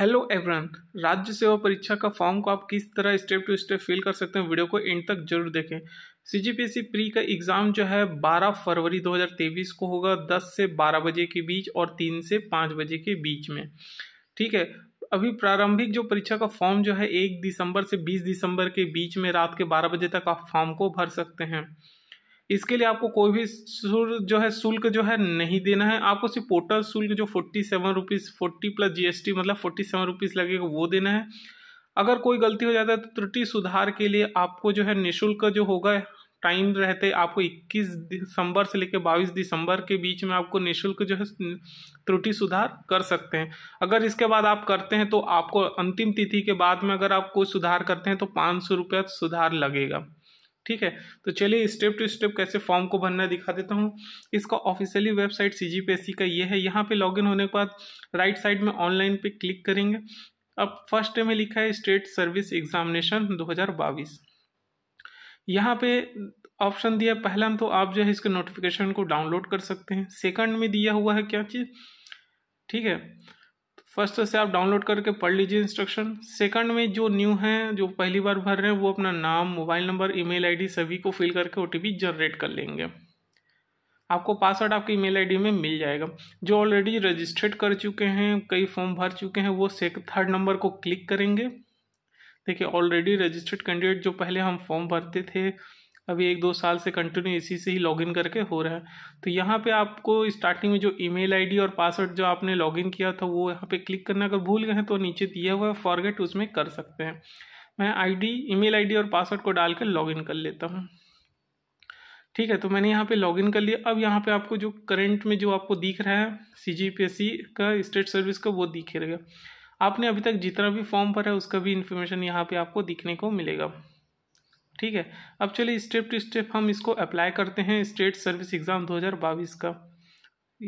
hello एवरन राज्य सेवा परीक्षा का फॉर्म को आप किस तरह स्टेप टू स्टेप फिल कर सकते हैं वीडियो को एंड तक जरूर देखें C G P S pre का एग्ज़ाम जो है 12 फरवरी 2023 को होगा 10 से 12 बजे के बीच और 3 से 5 बजे के बीच में ठीक है अभी प्रारंभिक जो परीक्षा का फॉर्म जो है एक दिसंबर से बीस दिसंबर के बीच में रात के बारह बजे तक आप फॉर्म को भर सकते हैं इसके लिए आपको कोई भी जो है शुल्क जो है नहीं देना है आपको सिर्फ पोर्टल शुल्क जो forty seven rupees forty plus GST मतलब फोर्टी सेवन रुपीज़ लगेगा वो देना है अगर कोई गलती हो जाता है तो त्रुटि सुधार के लिए आपको जो है निःशुल्क जो होगा टाइम रहते आपको 21 दिसंबर से लेकर 22 दिसंबर के बीच में आपको निःशुल्क जो है त्रुटि सुधार कर सकते हैं अगर इसके बाद आप करते हैं तो आपको अंतिम तिथि के बाद में अगर आप कोई सुधार करते हैं तो पाँच सौ रुपया सुधार लगेगा ठीक है तो चलिए स्टेप टू स्टेप कैसे फॉर्म को भरना दिखा देता हूँ इसका ऑफिशियली वेबसाइट सी का ये है यहाँ पे लॉगिन होने के बाद राइट साइड में ऑनलाइन पे क्लिक करेंगे अब फर्स्ट में लिखा है स्टेट सर्विस एग्जामिनेशन 2022 यहाँ पे ऑप्शन दिया पहला तो आप जो है इसके नोटिफिकेशन को डाउनलोड कर सकते हैं सेकंड में दिया हुआ है क्या चीज़ ठीक है फर्स्ट से आप डाउनलोड करके पढ़ लीजिए इंस्ट्रक्शन सेकंड में जो न्यू हैं जो पहली बार भर रहे हैं वो अपना नाम मोबाइल नंबर ईमेल आईडी सभी को फिल करके ओ जनरेट कर लेंगे आपको पासवर्ड आपकी ईमेल आईडी में मिल जाएगा जो ऑलरेडी रजिस्टर्ड कर चुके हैं कई फॉर्म भर चुके हैं वो सेक थर्ड नंबर को क्लिक करेंगे देखिए ऑलरेडी रजिस्टर्ड कैंडिडेट जो पहले हम फॉर्म भरते थे अभी एक दो साल से कंटिन्यू इसी से ही लॉगिन करके हो रहा है तो यहाँ पे आपको स्टार्टिंग में जो ईमेल आईडी और पासवर्ड जो आपने लॉगिन किया था वो यहाँ पे क्लिक करना अगर भूल गए हैं तो नीचे दिया हुआ है फॉरगेट उसमें कर सकते हैं मैं आईडी ईमेल आईडी और पासवर्ड को डाल कर लॉगिन कर लेता हूँ ठीक है तो मैंने यहाँ पर लॉगिन कर लिया अब यहाँ पर आपको जो करेंट में जो आपको दिख रहा है सी का स्टेट सर्विस का वो दिखेगा आपने अभी तक जितना भी फॉर्म भरा है उसका भी इन्फॉर्मेशन यहाँ पर आपको दिखने को मिलेगा ठीक है अब चलिए स्टेप टू स्टेप हम इसको अप्लाई करते हैं स्टेट सर्विस एग्ज़ाम 2022 का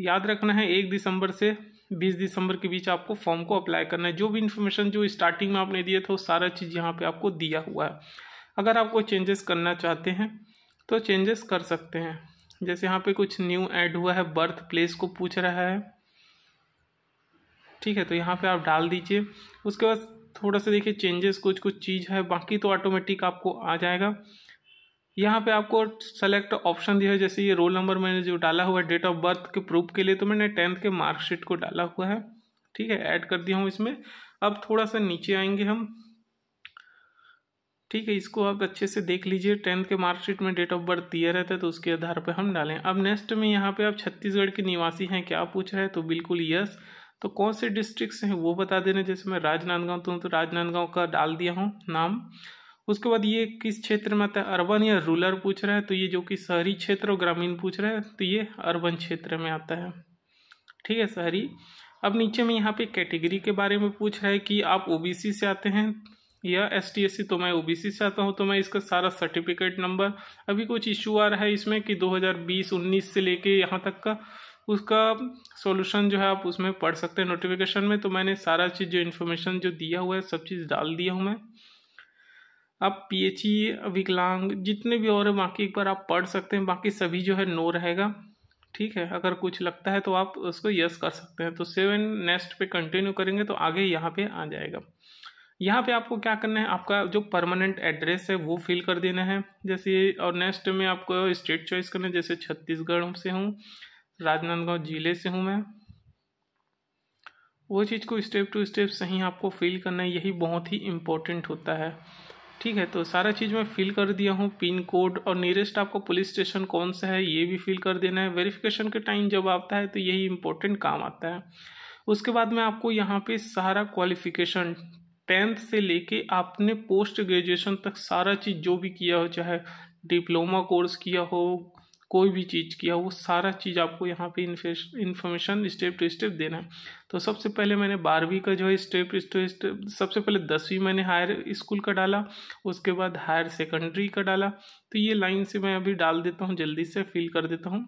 याद रखना है एक दिसंबर से बीस दिसंबर के बीच आपको फॉर्म को अप्लाई करना है जो भी इन्फॉर्मेशन जो स्टार्टिंग में आपने दिया था वो सारा चीज़ यहाँ पे आपको दिया हुआ है अगर आप कोई चेंजेस करना चाहते हैं तो चेंजेस कर सकते हैं जैसे यहाँ पे कुछ न्यू ऐड हुआ है बर्थ प्लेस को पूछ रहा है ठीक है तो यहाँ पे आप डाल दीजिए उसके बाद थोड़ा सा देखिए चेंजेस कुछ कुछ चीज़ है बाकी तो ऑटोमेटिक आपको आ जाएगा यहाँ पे आपको सेलेक्ट ऑप्शन दिया है जैसे ये रोल नंबर मैंने जो डाला हुआ है डेट ऑफ बर्थ के प्रूफ के लिए तो मैंने टेंथ के मार्कशीट को डाला हुआ है ठीक है ऐड कर दिया हूँ इसमें अब थोड़ा सा नीचे आएंगे हम ठीक है इसको आप अच्छे से देख लीजिए टेंथ के मार्कशीट में डेट ऑफ बर्थ दिया रहता है तो उसके आधार पर हम डालें अब नेक्स्ट में यहाँ पे आप छत्तीसगढ़ के निवासी हैं क्या पूछ रहे हैं तो बिल्कुल यस तो कौन से डिस्ट्रिक्ट हैं वो बता देना जैसे मैं राजनांदगांव तो, तो राजनांदगांव का डाल दिया हूँ नाम उसके बाद ये किस क्षेत्र में आता है अर्बन या रूरल पूछ रहा है तो ये जो कि शहरी क्षेत्र और ग्रामीण पूछ रहा है तो ये अर्बन क्षेत्र में आता है ठीक है शहरी अब नीचे में यहाँ पे कैटेगरी के बारे में पूछ रहा है कि आप ओबीसी से आते हैं या एस टी एस सी तो मैं ओबीसी से आता हूँ तो मैं इसका सारा सर्टिफिकेट नंबर अभी कुछ इशू आ रहा है इसमें कि बीस उन्नीस से लेके यहाँ तक का उसका सॉल्यूशन जो है आप उसमें पढ़ सकते हैं नोटिफिकेशन में तो मैंने सारा चीज़ जो इन्फॉर्मेशन जो दिया हुआ है सब चीज़ डाल दिया हूँ मैं आप पीएचई e, विकलांग जितने भी और हैं बाकी एक बार आप पढ़ सकते हैं बाकी सभी जो है नो रहेगा ठीक है अगर कुछ लगता है तो आप उसको यस कर सकते हैं तो सेवन नेक्स्ट पे कंटिन्यू करेंगे तो आगे यहाँ पे आ जाएगा यहाँ पे आपको क्या करना है आपका जो परमानेंट एड्रेस है वो फिल कर देना है जैसे और नेक्स्ट में आपको स्टेट चॉइस करना है जैसे छत्तीसगढ़ से हूँ राजनांदगांव ज़िले से हूँ मैं वो चीज़ को स्टेप टू स्टेप सही आपको फिल करना है यही बहुत ही इम्पोर्टेंट होता है ठीक है तो सारा चीज़ मैं फिल कर दिया हूँ पिन कोड और नियरेस्ट आपको पुलिस स्टेशन कौन सा है ये भी फिल कर देना है वेरिफिकेशन के टाइम जब आता है तो यही इम्पोर्टेंट काम आता है उसके बाद में आपको यहाँ पे सारा क्वालिफिकेशन टेंथ से लेके आपने पोस्ट ग्रेजुएशन तक सारा चीज़ जो भी किया हो चाहे डिप्लोमा कोर्स किया हो कोई भी चीज़ किया वो सारा चीज़ आपको यहाँ पे इन्फॉर्मेशन स्टेप टू स्टेप देना है तो सबसे पहले मैंने बारहवीं का जो है स्टेप टू स्टेप सबसे पहले दसवीं मैंने हायर स्कूल का डाला उसके बाद हायर सेकेंडरी का डाला तो ये लाइन से मैं अभी डाल देता हूँ जल्दी से फिल कर देता हूँ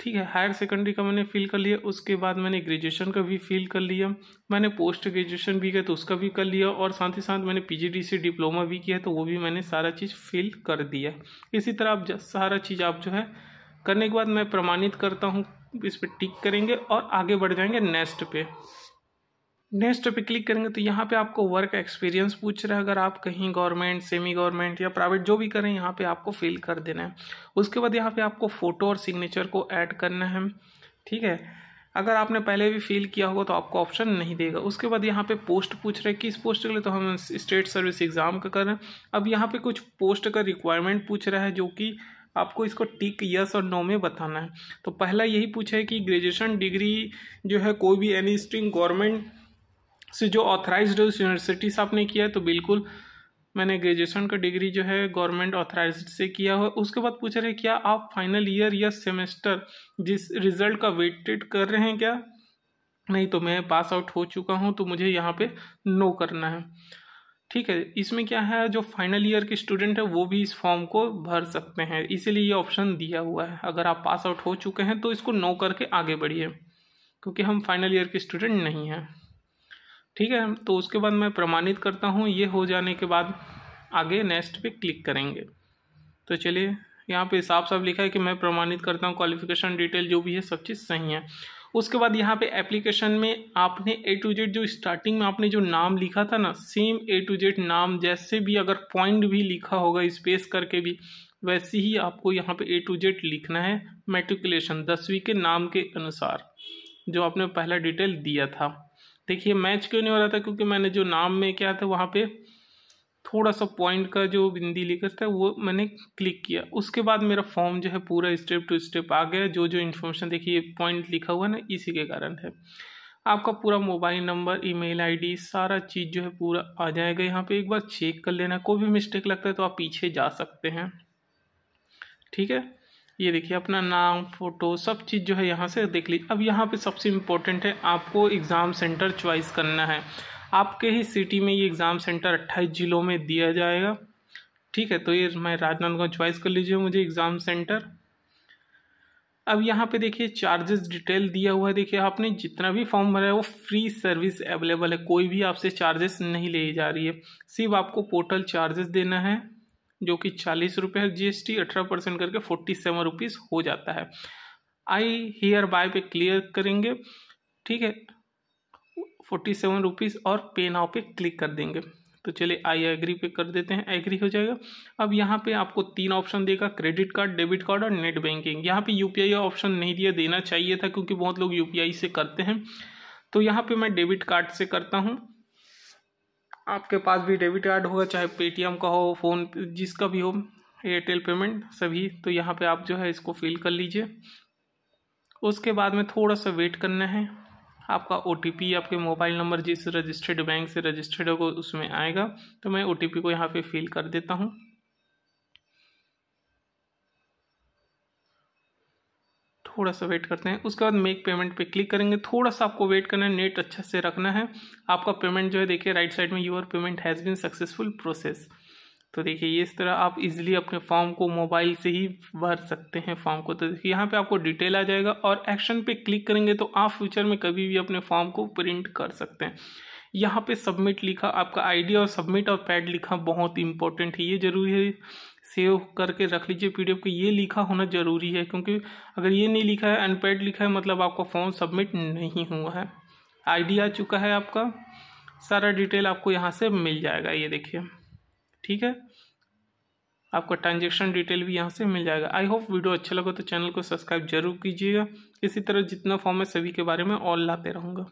ठीक है हायर सेकेंडरी का मैंने फ़िल कर लिया उसके बाद मैंने ग्रेजुएशन का भी फ़िल कर लिया मैंने पोस्ट ग्रेजुएशन भी किया तो उसका भी कर लिया और साथ ही साथ मैंने पीजीडी से डिप्लोमा भी किया तो वो भी मैंने सारा चीज़ फिल कर दिया इसी तरह आप सारा चीज़ आप जो है करने के बाद मैं प्रमाणित करता हूँ इस पर टिक करेंगे और आगे बढ़ जाएंगे नेक्स्ट पे नेक्स्ट पे क्लिक करेंगे तो यहाँ पे आपको वर्क एक्सपीरियंस पूछ रहा है अगर आप कहीं गवर्नमेंट सेमी गवर्नमेंट या प्राइवेट जो भी करें यहाँ पे आपको फिल कर देना है उसके बाद यहाँ पे आपको फ़ोटो और सिग्नेचर को ऐड करना है ठीक है अगर आपने पहले भी फिल किया होगा तो आपको ऑप्शन नहीं देगा उसके बाद यहाँ पे पोस्ट पूछ रहे हैं किस पोस्ट के लिए तो हम स्टेट सर्विस एग्ज़ाम का कर रहे हैं अब यहाँ पे कुछ पोस्ट का रिक्वायरमेंट पूछ रहा है जो कि आपको इसको टिक यस और नो में बताना है तो पहला यही पूछा है कि ग्रेजुएशन डिग्री जो है कोई भी एनी स्ट्रीम गवर्नमेंट से जो ऑथराइज्ड है उस यूनिवर्सिटी से आपने किया है तो बिल्कुल मैंने ग्रेजुएशन का डिग्री जो है गवर्नमेंट ऑथराइज से किया हुआ उसके बाद पूछ रहे क्या आप फाइनल ईयर या सेमेस्टर जिस रिजल्ट का वेटेड कर रहे हैं क्या नहीं तो मैं पास आउट हो चुका हूँ तो मुझे यहाँ पे नो करना है ठीक है इसमें क्या है जो फाइनल ईयर के स्टूडेंट है वो भी इस फॉर्म को भर सकते हैं इसीलिए ये ऑप्शन दिया हुआ है अगर आप पास आउट हो चुके हैं तो इसको नो करके आगे बढ़िए क्योंकि हम फाइनल ईयर के स्टूडेंट नहीं हैं ठीक है तो उसके बाद मैं प्रमाणित करता हूँ ये हो जाने के बाद आगे नेक्स्ट पे क्लिक करेंगे तो चलिए यहाँ पे साफ साफ लिखा है कि मैं प्रमाणित करता हूँ क्वालिफिकेशन डिटेल जो भी है सब चीज़ सही है उसके बाद यहाँ पे एप्लीकेशन में आपने ए टू जेड जो स्टार्टिंग में आपने जो नाम लिखा था ना सेम ए टू जेड नाम जैसे भी अगर पॉइंट भी लिखा होगा स्पेस करके भी वैसे ही आपको यहाँ पे ए टू जेड लिखना है मेट्रिकुलेशन दसवीं के नाम के अनुसार जो आपने पहला डिटेल दिया था देखिए मैच क्यों नहीं हो रहा था क्योंकि मैंने जो नाम में क्या था वहाँ पे थोड़ा सा पॉइंट का जो बिंदी लेकर था वो मैंने क्लिक किया उसके बाद मेरा फॉर्म जो है पूरा स्टेप टू स्टेप आ गया जो जो इन्फॉर्मेशन देखिए पॉइंट लिखा हुआ है ना इसी के कारण है आपका पूरा मोबाइल नंबर ईमेल आईडी सारा चीज़ जो है पूरा आ जाएगा यहाँ पे एक बार चेक कर लेना कोई भी मिस्टेक लगता है तो आप पीछे जा सकते हैं ठीक है ये देखिए अपना नाम फ़ोटो सब चीज़ जो है यहाँ से देख लीजिए अब यहाँ पे सबसे इम्पोर्टेंट है आपको एग्ज़ाम सेंटर चॉइस करना है आपके ही सिटी में ये एग्ज़ाम सेंटर अट्ठाईस ज़िलों में दिया जाएगा ठीक है तो ये मैं राजनांदगांव चॉइस कर लीजिए मुझे एग्ज़ाम सेंटर अब यहाँ पे देखिए चार्जेस डिटेल दिया हुआ है देखिए आपने जितना भी फॉर्म भरा है वो फ्री सर्विस अवेलेबल है कोई भी आपसे चार्जेस नहीं ले जा रही है सिर्फ आपको पोर्टल चार्जेस देना है जो कि चालीस रुपये है जीएसटी अठारह परसेंट करके फोर्टी सेवन रुपीज़ हो जाता है आई हियर बाय पे क्लियर करेंगे ठीक है फोर्टी सेवन रुपीज़ और पे नाव पे क्लिक कर देंगे तो चलिए आई एग्री पे कर देते हैं एग्री हो जाएगा अब यहाँ पे आपको तीन ऑप्शन देगा क्रेडिट कार्ड डेबिट कार्ड और नेट बैंकिंग यहाँ पे यूपीआई ऑप्शन नहीं दिया देना चाहिए था क्योंकि बहुत लोग यूपीआई से करते हैं तो यहाँ पे मैं डेबिट कार्ड से करता हूँ आपके पास भी डेबिट कार्ड होगा चाहे पेटीएम का हो फ़ोन जिसका भी हो एयरटेल पेमेंट सभी तो यहाँ पे आप जो है इसको फिल कर लीजिए उसके बाद में थोड़ा सा वेट करना है आपका ओ आपके मोबाइल नंबर जिस रजिस्टर्ड बैंक से रजिस्टर्ड होगा उसमें आएगा तो मैं ओ को यहाँ पे फिल कर देता हूँ थोड़ा सा वेट करते हैं उसके बाद मेक पेमेंट पे क्लिक करेंगे थोड़ा सा आपको वेट करना है नेट अच्छे से रखना है आपका पेमेंट जो है देखिए राइट साइड में your payment has been successful process तो देखिए ये इस तरह आप इजीली अपने फॉर्म को मोबाइल से ही भर सकते हैं फॉर्म को तो देखिए यहाँ पे आपको डिटेल आ जाएगा और एक्शन पे क्लिक करेंगे तो आप फ्यूचर में कभी भी अपने फॉर्म को प्रिंट कर सकते हैं यहाँ पे सबमिट लिखा आपका आईडी और सबमिट और पैड लिखा बहुत इंपॉर्टेंट है ये जरूरी है सेव करके रख लीजिए पीडीएफ को ये लिखा होना ज़रूरी है क्योंकि अगर ये नहीं लिखा है अनपेड लिखा है मतलब आपका फॉर्म सबमिट नहीं हुआ है आईडी आ चुका है आपका सारा डिटेल आपको यहाँ से मिल जाएगा ये देखिए ठीक है आपका ट्रांजेक्शन डिटेल भी यहाँ से मिल जाएगा आई होप वीडियो अच्छा लगा तो चैनल को सब्सक्राइब जरूर कीजिएगा इसी तरह जितना फॉर्म है सभी के बारे में और लाते रहूँगा